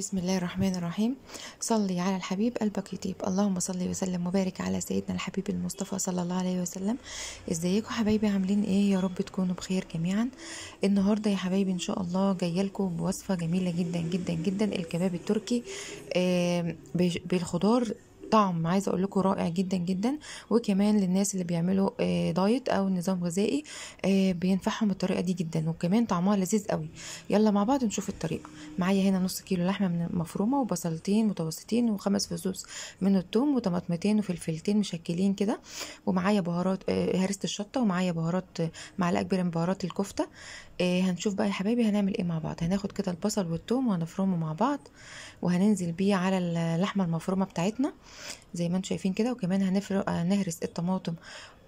بسم الله الرحمن الرحيم صلي على الحبيب قلبك يطيب اللهم صلي وسلم وبارك على سيدنا الحبيب المصطفى صلى الله عليه وسلم ازيكم حبايبي عاملين ايه يا رب تكونوا بخير جميعا النهارده يا حبايبي ان شاء الله جايه لكم بوصفه جميله جدا جدا جدا الكباب التركي آه، بالخضار طعم عايزه اقول لكم رائع جدا جدا وكمان للناس اللي بيعملوا آه، دايت او نظام غذائي آه، بينفعهم الطريقه دي جدا وكمان طعمها لذيذ قوي يلا مع بعض نشوف الطريقه معايا هنا نص كيلو لحمه مفرومه وبصلتين متوسطين وخمس فصوص من الثوم وطماطمتين وفلفلتين مشكلين كده ومعايا بهارات آه، هرسه الشطه ومعايا بهارات معلقه كبيره من بهارات الكفته هنشوف بقى يا حبايبي هنعمل ايه مع بعض هناخد كده البصل والثوم وهنفرمه مع بعض وهننزل بيه على اللحمه المفرومه بتاعتنا زي ما انتم شايفين كده وكمان هنفرق هنهرس الطماطم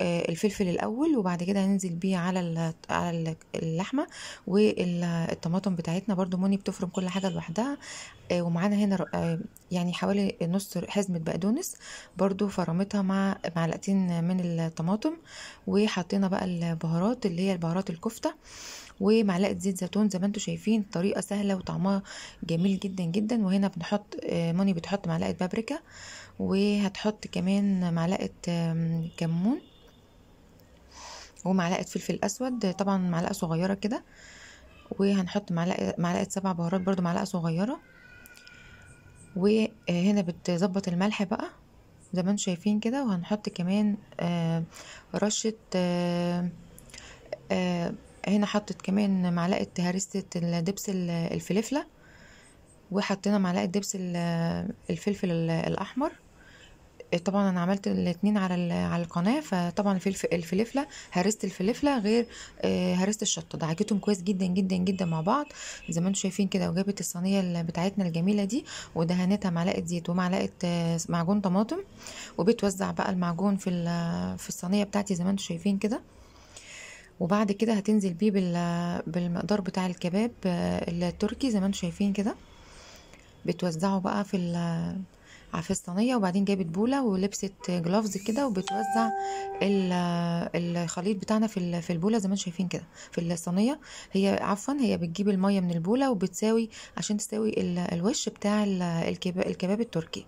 آه، الفلفل الاول وبعد كده هننزل بيه على على اللحمه والطماطم بتاعتنا برده موني بتفرم كل حاجه لوحدها آه، ومعانا هنا آه، يعني حوالي نص حزمه بقدونس برده فرمتها مع معلقتين من الطماطم وحطينا بقى البهارات اللي هي البهارات الكفته ومعلقه زيت زيتون زي ما انتم شايفين الطريقه سهله وطعمها جميل جدا جدا وهنا بنحط آه، موني بتحط معلقه بابريكا وهتحط كمان معلقه كمون ومعلقه فلفل اسود طبعا معلقه صغيره كده وهنحط معلقه معلقه سبع بهارات برده معلقه صغيره وهنا بتظبط الملح بقى زي ما انتم شايفين كده وهنحط كمان آه، رشه آه، هنا حطت كمان معلقه هريسه الدبس الفلفله وحطينا معلقه دبس الفلفل الاحمر طبعا انا عملت الاتنين على على القناه فطبعا الفلفل الفلفله هرست الفلفله غير آه، هرست الشطه دعكتهم كويس جدا جدا جدا مع بعض زي ما انتم شايفين كده وجابت الصينيه بتاعتنا الجميله دي ودهنتها معلقه زيت ومعلقه آه، معجون طماطم وبتوزع بقى المعجون في في الصينيه بتاعتي زي ما انتم شايفين كده وبعد كده هتنزل بيه بالمقدار بتاع الكباب آه، التركي زي ما انتم شايفين كده بتوزعه بقى في آه، في الصينيه وبعدين جابت بوله ولبست جلافز كده وبتوزع آه، الخليط بتاعنا في في البوله زي ما انتم شايفين كده في الصينيه هي عفوا هي بتجيب الميه من البوله وبتساوي عشان تساوي الوش بتاع الكباب التركي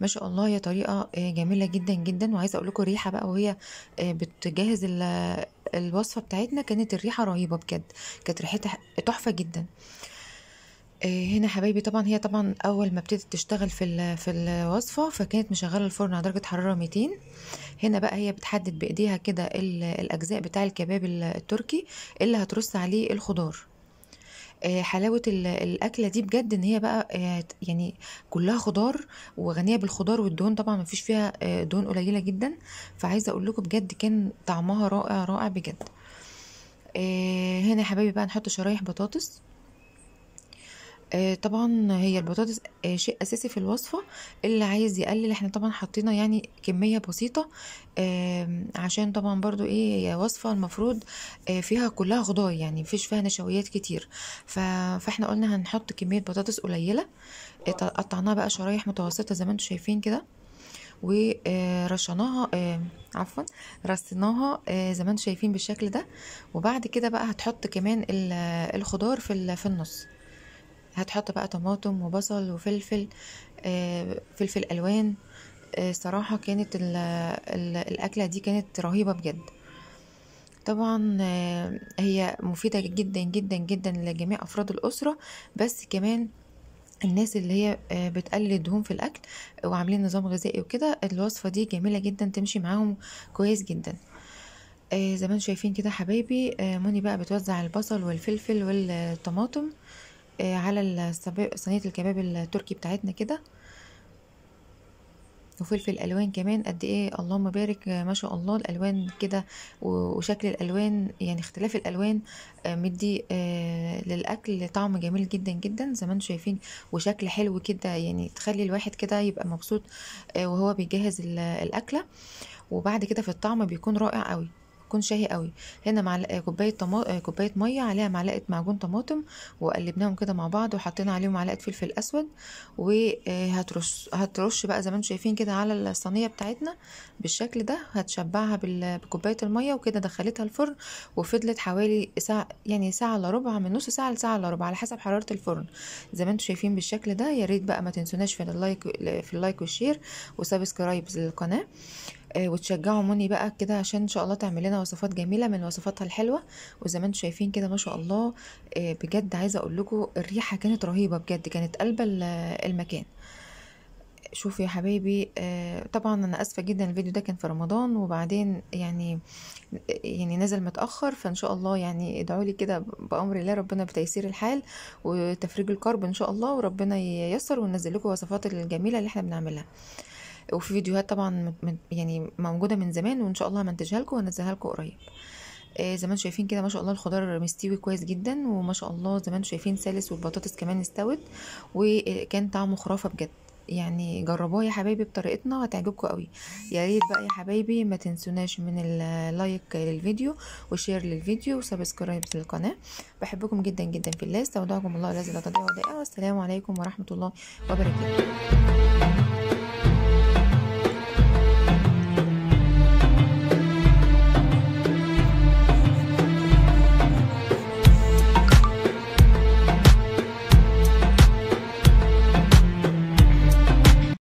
ما شاء الله هي طريقه آه، جميله جدا جدا وعايزه اقول لكم الريحه بقى وهي آه، بتجهز الوصفه بتاعتنا كانت الريحه رهيبه بجد كانت ريحتها تحفه جدا آه، هنا حبايبي طبعا هي طبعا اول ما ابتدت تشتغل في في الوصفه فكانت مشغله الفرن على درجه حراره 200 هنا بقى هي بتحدد بايديها كده الاجزاء بتاع الكباب التركي اللي هترص عليه الخضار آه، حلاوه الاكله دي بجد ان هي بقى آه، يعني كلها خضار وغنيه بالخضار والدهون طبعا مفيش فيها آه، دهون قليله جدا فعايزه اقول لكم بجد كان طعمها رائع رائع بجد هنا يا حبايبي بقى نحط شرايح بطاطس آه، طبعا هي البطاطس آه، شيء اساسي في الوصفه اللي عايز يقلل احنا طبعا حطينا يعني كميه بسيطه عشان طبعا برضو ايه هي وصفه المفروض آه، فيها كلها خضار يعني مفيش فيها نشويات كتير فاحنا قلنا هنحط كميه بطاطس قليله قطعناها بقى شرايح متوسطه زي ما انتم شايفين كده ورشناها عفوا رصيناها زي ما انتم شايفين بالشكل ده وبعد كده بقى هتحط كمان الخضار في في النص هتحط بقى طماطم وبصل وفلفل آه، فلفل الوان آه، صراحة كانت الأكلة دي كانت رهيبة بجد طبعا آه، هي مفيدة جدا جدا جدا لجميع أفراد الأسرة بس كمان الناس اللي هي بتقلل دهون في الأكل وعاملين نظام غذائي وكده الوصفة دي جميلة جدا تمشي معاهم كويس جدا زي ما انتم شايفين كده حبايبي موني بقى بتوزع البصل والفلفل والطماطم آه، على صينيه الكباب التركي بتاعتنا كده وفلفل الوان كمان قد ايه اللهم بارك آه، ما شاء الله الالوان كده وشكل الالوان يعني اختلاف الالوان آه، مدي للاكل طعم جميل جدا جدا زي ما انتم شايفين وشكل حلو كده يعني تخلي الواحد كده يبقى مبسوط وهو بيجهز الاكله وبعد كده في الطعم بيكون رائع قوي يكون شهي قوي هنا معلقه آه، كوبايه طما... آه، كوبايه ميه عليها معلقه معجون طماطم وقلبناهم كده مع بعض وحطينا عليهم معلقه فلفل اسود وهترش آه، هترش بقى زي ما انتم شايفين كده على الصينيه بتاعتنا بالشكل ده هتشبعها بال... بكوبايه الميه وكده دخلتها الفرن وفضلت حوالي ساعه يعني ساعه الا ربع من نص ساعه لساعه الا ربع على حسب حراره الفرن زي ما انتم شايفين بالشكل ده يا ريت بقى ما تنسوناش في اللايك في اللايك والشير وسبسكرايب للقناه آه، وتشجعوا مني بقى كده عشان ان شاء الله تعمل لنا وصفات جميله من وصفاتها الحلوه وزي ما انتم شايفين كده ما شاء الله آه، بجد عايزه اقول لكم الريحه كانت رهيبه بجد كانت قلب المكان شوفوا يا حبايبي آه، طبعا انا اسفه جدا الفيديو ده كان في رمضان وبعدين يعني يعني نزل متاخر فان شاء الله يعني ادعوا لي كده بامر الله ربنا بتيسير الحال وتفريج الكرب ان شاء الله وربنا ييسر وننزل لكم وصفات الجميله اللي احنا بنعملها وفي فيديوهات طبعا يعني موجوده من زمان وان شاء الله همنتجها لكم وانزلها لكم قريب آه، زمان شايفين كده ما شاء الله الخضار مستوي كويس جدا وما شاء الله زمان شايفين سلس والبطاطس كمان استوت وكان طعمه خرافه بجد يعني جربوها يا حبايبي بطريقتنا هتعجبكم قوي يا ريت بقى يا حبايبي ما تنسوناش من اللايك للفيديو وشير للفيديو وسبسكرايب للقناه بحبكم جدا جدا في الله استودعكم الله الذي لا تضيع ودائعه والسلام عليكم ورحمه الله وبركاته